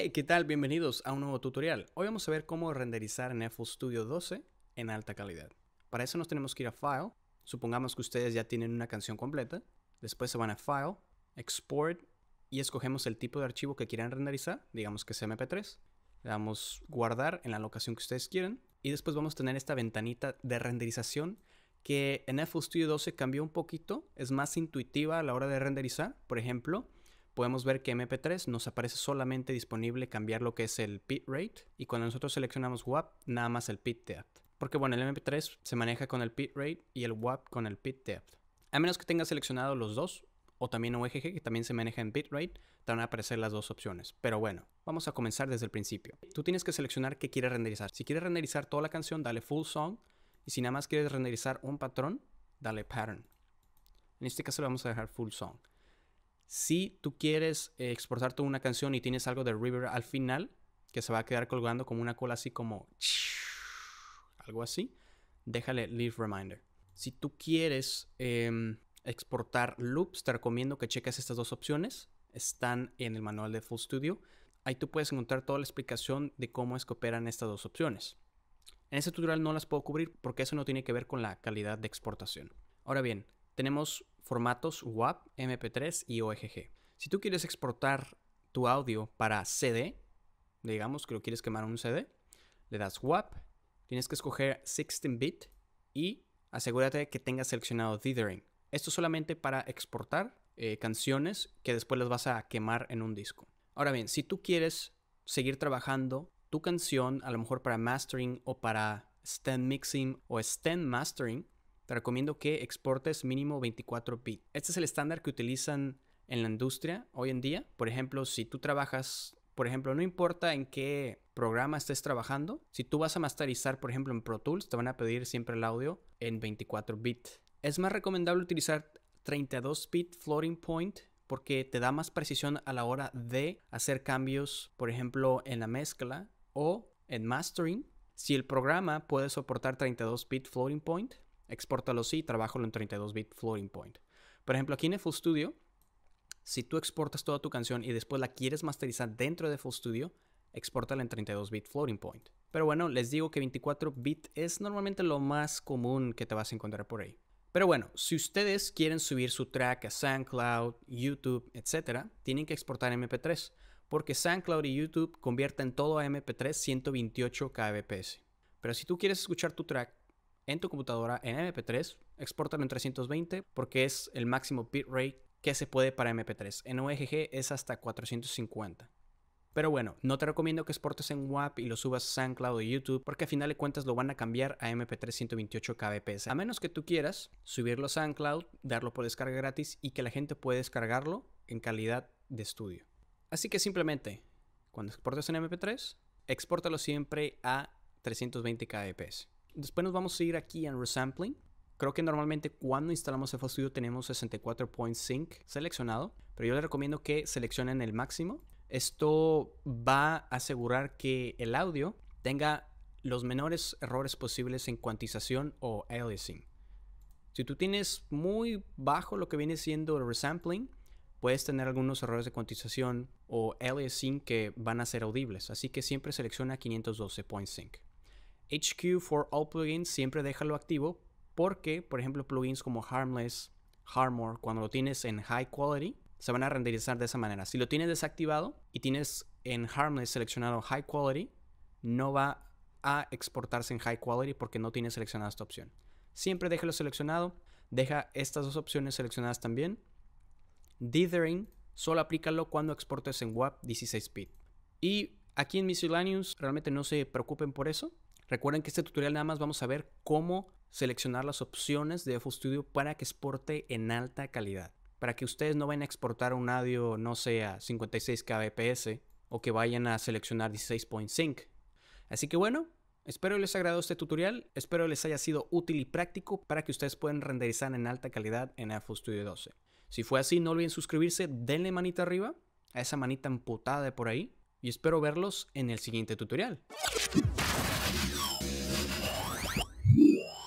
Hey, ¿qué tal? Bienvenidos a un nuevo tutorial. Hoy vamos a ver cómo renderizar en FL Studio 12 en alta calidad. Para eso nos tenemos que ir a File. Supongamos que ustedes ya tienen una canción completa. Después se van a File, Export y escogemos el tipo de archivo que quieran renderizar, digamos que es MP3. Le damos Guardar en la locación que ustedes quieran y después vamos a tener esta ventanita de renderización que en FL Studio 12 cambió un poquito, es más intuitiva a la hora de renderizar. Por ejemplo, podemos ver que MP3 nos aparece solamente disponible cambiar lo que es el pit rate y cuando nosotros seleccionamos WAP, nada más el pit depth. Porque bueno, el MP3 se maneja con el pit rate y el WAP con el pit depth. A menos que tengas seleccionado los dos, o también ogg que también se maneja en bitrate, te van a aparecer las dos opciones. Pero bueno, vamos a comenzar desde el principio. Tú tienes que seleccionar qué quieres renderizar. Si quieres renderizar toda la canción, dale full song. Y si nada más quieres renderizar un patrón, dale pattern. En este caso le vamos a dejar full song. Si tú quieres eh, exportar toda una canción y tienes algo de River al final, que se va a quedar colgando como una cola así como... Algo así, déjale Leave Reminder. Si tú quieres em, exportar loops, te recomiendo que cheques estas dos opciones. Están en el manual de Full Studio. Ahí tú puedes encontrar toda la explicación de cómo es que operan estas dos opciones. En este tutorial no las puedo cubrir porque eso no tiene que ver con la calidad de exportación. Ahora bien, tenemos formatos WAP, MP3 y OGG. Si tú quieres exportar tu audio para CD, digamos que lo quieres quemar en un CD, le das WAP, tienes que escoger 16-bit y asegúrate que tengas seleccionado dithering. Esto solamente para exportar eh, canciones que después las vas a quemar en un disco. Ahora bien, si tú quieres seguir trabajando tu canción, a lo mejor para mastering o para stand mixing o stand mastering, te recomiendo que exportes mínimo 24 bits. Este es el estándar que utilizan en la industria hoy en día. Por ejemplo, si tú trabajas, por ejemplo, no importa en qué programa estés trabajando, si tú vas a masterizar, por ejemplo, en Pro Tools, te van a pedir siempre el audio en 24 bits. Es más recomendable utilizar 32 bit floating point porque te da más precisión a la hora de hacer cambios, por ejemplo, en la mezcla o en mastering. Si el programa puede soportar 32 bit floating point, Exportalo sí, trabajo en 32 bit floating point. Por ejemplo, aquí en Full Studio, si tú exportas toda tu canción y después la quieres masterizar dentro de Full Studio, exportala en 32 bit floating point. Pero bueno, les digo que 24 bit es normalmente lo más común que te vas a encontrar por ahí. Pero bueno, si ustedes quieren subir su track a SoundCloud, YouTube, etc., tienen que exportar MP3, porque SoundCloud y YouTube convierten todo a MP3 128 kbps. Pero si tú quieres escuchar tu track en tu computadora en MP3, exportalo en 320 porque es el máximo bitrate que se puede para MP3. En OGG es hasta 450. Pero bueno, no te recomiendo que exportes en WAP y lo subas a SoundCloud o YouTube porque a final de cuentas lo van a cambiar a MP3 128 kbps. A menos que tú quieras subirlo a SoundCloud, darlo por descarga gratis y que la gente pueda descargarlo en calidad de estudio. Así que simplemente, cuando exportes en MP3, exportalo siempre a 320 kbps. Después nos vamos a ir aquí en Resampling. Creo que normalmente cuando instalamos el Studio tenemos 64 points Sync seleccionado, pero yo les recomiendo que seleccionen el máximo. Esto va a asegurar que el audio tenga los menores errores posibles en cuantización o aliasing. Si tú tienes muy bajo lo que viene siendo el resampling, puedes tener algunos errores de cuantización o aliasing que van a ser audibles, así que siempre selecciona 512 points Sync. HQ for all plugins siempre déjalo activo porque, por ejemplo, plugins como Harmless, Harmor, cuando lo tienes en High Quality, se van a renderizar de esa manera. Si lo tienes desactivado y tienes en Harmless seleccionado High Quality, no va a exportarse en High Quality porque no tienes seleccionada esta opción. Siempre déjalo seleccionado, deja estas dos opciones seleccionadas también. Dithering, solo aplícalo cuando exportes en WAP 16 bit. Y aquí en Miscellaneous realmente no se preocupen por eso, Recuerden que este tutorial nada más vamos a ver cómo seleccionar las opciones de studio para que exporte en alta calidad. Para que ustedes no vayan a exportar un audio, no sea 56 kbps o que vayan a seleccionar 16.5. Así que bueno, espero les agradado este tutorial, espero les haya sido útil y práctico para que ustedes puedan renderizar en alta calidad en Studio 12. Si fue así, no olviden suscribirse, denle manita arriba a esa manita amputada de por ahí y espero verlos en el siguiente tutorial. Yeah.